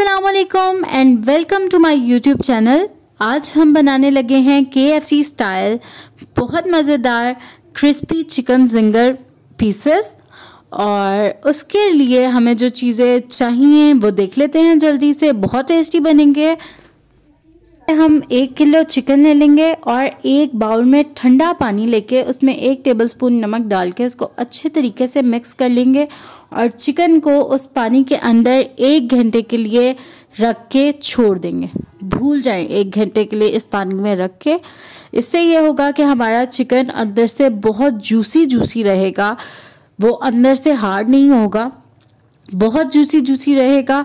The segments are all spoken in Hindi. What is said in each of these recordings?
Aslam and welcome to my YouTube channel आज हम बनाने लगे हैं के एफ सी स्टाइल बहुत मज़ेदार क्रिस्पी चिकन जिंगर पीसेस और उसके लिए हमें जो चीज़ें चाहिए वो देख लेते हैं जल्दी से बहुत टेस्टी बनेंगे हम एक किलो चिकन ले लेंगे और एक बाउल में ठंडा पानी लेके उसमें एक टेबलस्पून नमक डाल के उसको अच्छे तरीके से मिक्स कर लेंगे और चिकन को उस पानी के अंदर एक घंटे के लिए रख के छोड़ देंगे भूल जाएं एक घंटे के लिए इस पानी में रख के इससे ये होगा कि हमारा चिकन अंदर से बहुत जूसी जूसी रहेगा वो अंदर से हार्ड नहीं होगा बहुत जूसी जूसी रहेगा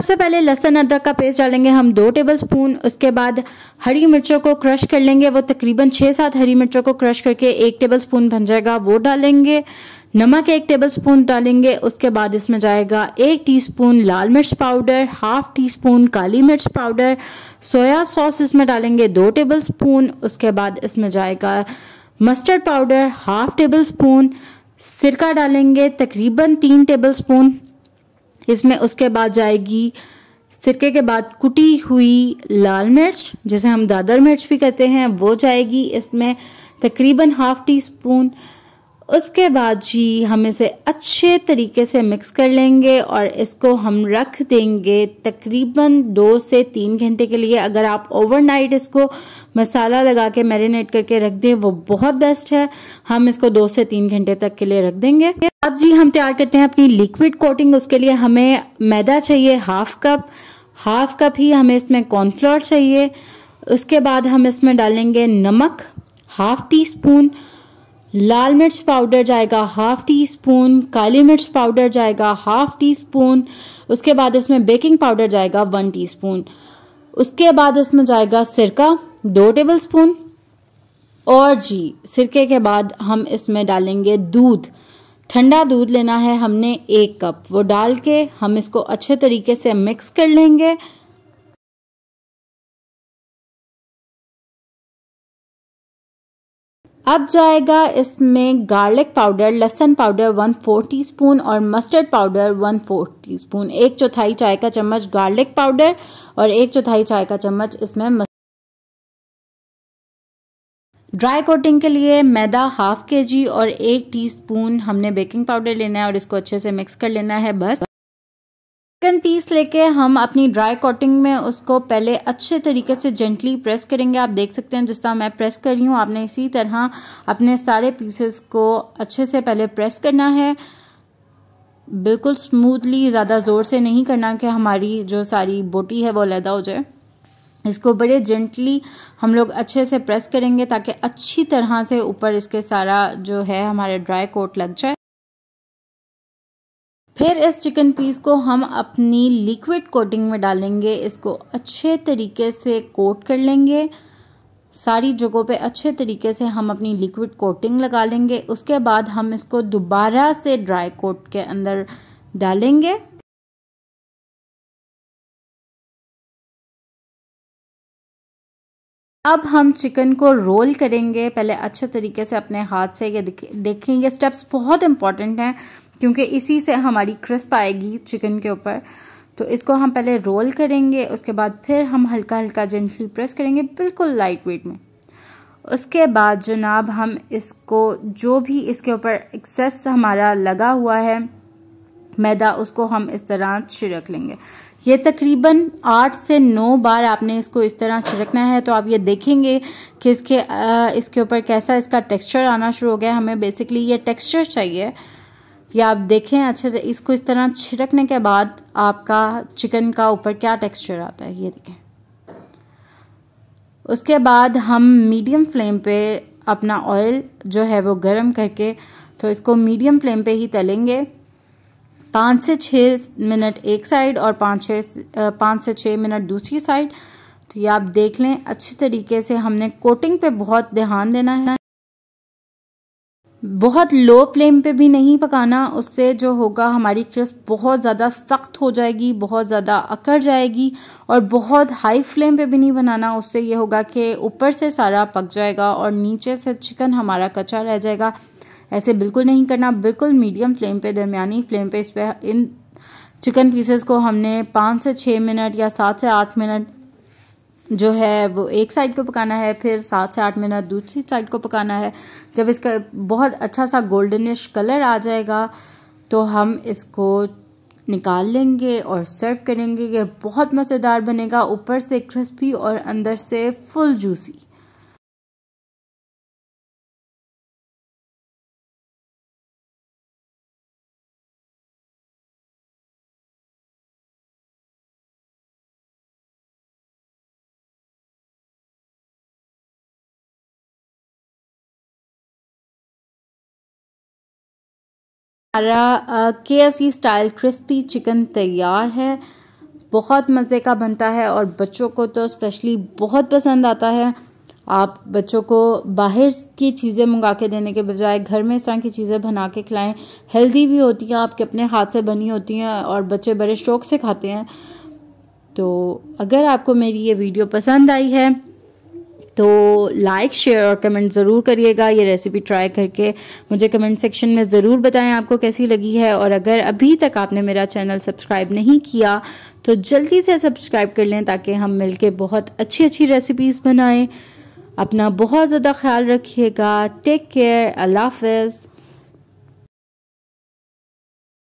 सबसे पहले लहसुन अदरक का पेस्ट डालेंगे हम दो टेबल स्पून उसके बाद हरी मिर्चों को क्रश कर लेंगे वो तकरीबन छः सात हरी मिर्चों को क्रश करके एक टेबल स्पून बन जाएगा वो डालेंगे नमक एक टेबल स्पून डालेंगे उसके बाद इसमें जाएगा एक टीस्पून लाल मिर्च पाउडर हाफ टी स्पून काली मिर्च पाउडर सोया सॉस इसमें डालेंगे दो टेबल स्पून उसके बाद इसमें जाएगा mustard powder half tablespoon सिरका डालेंगे तकरीबन तीन टेबल स्पून इसमें उसके बाद जाएगी सिरके के बाद कुटी हुई लाल मिर्च जिसे हम दादर मिर्च भी कहते हैं वो जाएगी इसमें तकरीबन हाफ़ टी स्पून उसके बाद जी हम इसे अच्छे तरीके से मिक्स कर लेंगे और इसको हम रख देंगे तकरीबन दो से तीन घंटे के लिए अगर आप ओवरनाइट इसको मसाला लगा के मैरिनेट करके रख दें वो बहुत बेस्ट है हम इसको दो से तीन घंटे तक के लिए रख देंगे अब जी हम तैयार करते हैं अपनी लिक्विड कोटिंग उसके लिए हमें मैदा चाहिए हाफ कप हाफ कप ही हमें इसमें कॉर्नफ्लोर चाहिए उसके बाद हम इसमें डालेंगे नमक हाफ टी स्पून लाल मिर्च पाउडर जाएगा हाफ टी स्पून काली मिर्च पाउडर जाएगा हाफ टी स्पून उसके बाद इसमें बेकिंग पाउडर जाएगा वन टी स्पून उसके बाद इसमें जाएगा सिरका दो टेबल स्पून और जी सिरके के बाद हम इसमें डालेंगे दूध ठंडा दूध लेना है हमने एक कप वो डाल के हम इसको अच्छे तरीके से मिक्स कर लेंगे अब जाएगा इसमें गार्लिक पाउडर लहसन powder one four teaspoon और mustard powder one four teaspoon एक चौथाई चाय का चम्मच गार्लिक पाउडर और एक चौथाई चाय का चम्मच इसमें ड्राई कोटिंग के लिए मैदा हाफ के जी और एक टीस्पून हमने बेकिंग पाउडर लेना है और इसको अच्छे से मिक्स कर लेना है बस चिकन पीस लेके हम अपनी ड्राई कोटिंग में उसको पहले अच्छे तरीके से जेंटली प्रेस करेंगे आप देख सकते हैं जिस तरह मैं प्रेस कर रही हूँ आपने इसी तरह अपने सारे पीसेस को अच्छे से पहले प्रेस करना है बिल्कुल स्मूथली ज़्यादा ज़ोर से नहीं करना कि हमारी जो सारी बोटी है वो लैदा हो जाए इसको बड़े जेंटली हम लोग अच्छे से प्रेस करेंगे ताकि अच्छी तरह से ऊपर इसके सारा जो है हमारे ड्राई कोट लग जाए फिर इस चिकन पीस को हम अपनी लिक्विड कोटिंग में डालेंगे इसको अच्छे तरीके से कोट कर लेंगे सारी जगहों पे अच्छे तरीके से हम अपनी लिक्विड कोटिंग लगा लेंगे उसके बाद हम इसको दोबारा से ड्राई कोट के अंदर डालेंगे अब हम चिकन को रोल करेंगे पहले अच्छे तरीके से अपने हाथ से ये देखें ये स्टेप्स बहुत इंपॉर्टेंट हैं क्योंकि इसी से हमारी क्रिस्प आएगी चिकन के ऊपर तो इसको हम पहले रोल करेंगे उसके बाद फिर हम हल्का हल्का जेंटली प्रेस करेंगे बिल्कुल लाइट वेट में उसके बाद जनाब हम इसको जो भी इसके ऊपर एक्सेस हमारा लगा हुआ है मैदा उसको हम इस तरह छिड़क लेंगे ये तकरीबन आठ से नौ बार आपने इसको इस तरह छिड़कना है तो आप ये देखेंगे कि इसके आ, इसके ऊपर कैसा इसका टेक्सचर आना शुरू हो गया हमें बेसिकली ये टेक्सचर चाहिए या आप देखें अच्छे से इसको इस तरह छिड़कने के बाद आपका चिकन का ऊपर क्या टेक्सचर आता है ये देखें उसके बाद हम मीडियम फ्लेम पे अपना ऑयल जो है वो गर्म करके तो इसको मीडियम फ्लेम पे ही तलेंगे पाँच से छः मिनट एक साइड और पाँच छः पाँच से छः मिनट दूसरी साइड तो ये आप देख लें अच्छे तरीके से हमने कोटिंग पे बहुत ध्यान देना है बहुत लो फ्लेम पे भी नहीं पकाना उससे जो होगा हमारी क्रिस्प बहुत ज़्यादा सख्त हो जाएगी बहुत ज़्यादा अकड़ जाएगी और बहुत हाई फ्लेम पे भी नहीं बनाना उससे ये होगा कि ऊपर से सारा पक जाएगा और नीचे से चिकन हमारा कच्चा रह जाएगा ऐसे बिल्कुल नहीं करना बिल्कुल मीडियम फ्लेम पे दरमियानी फ्लेम पे इस पर इन चिकन पीसेस को हमने पाँच से छः मिनट या सात से आठ मिनट जो है वो एक साइड को पकाना है फिर सात से आठ मिनट दूसरी साइड को पकाना है जब इसका बहुत अच्छा सा गोल्डनिश कलर आ जाएगा तो हम इसको निकाल लेंगे और सर्व करेंगे ये बहुत मज़ेदार बनेगा ऊपर से क्रिस्पी और अंदर से फुल जूसी हमारा K F C style crispy chicken तैयार है बहुत मज़े का बनता है और बच्चों को तो स्पेशली बहुत पसंद आता है आप बच्चों को बाहर की चीज़ें मंगा के देने के बजाय घर में इस तरह की चीज़ें बना के खिलाएं हेल्दी भी होती हैं आपके अपने हाथ से बनी होती हैं और बच्चे बड़े शौक से खाते हैं तो अगर आपको मेरी ये वीडियो पसंद आई है तो लाइक शेयर और कमेंट ज़रूर करिएगा ये रेसिपी ट्राई करके मुझे कमेंट सेक्शन में ज़रूर बताएं आपको कैसी लगी है और अगर अभी तक आपने मेरा चैनल सब्सक्राइब नहीं किया तो जल्दी से सब्सक्राइब कर लें ताकि हम मिल बहुत अच्छी अच्छी रेसिपीज़ बनाएँ अपना बहुत ज़्यादा ख्याल रखिएगा टेक केयर अल्लाह हाफ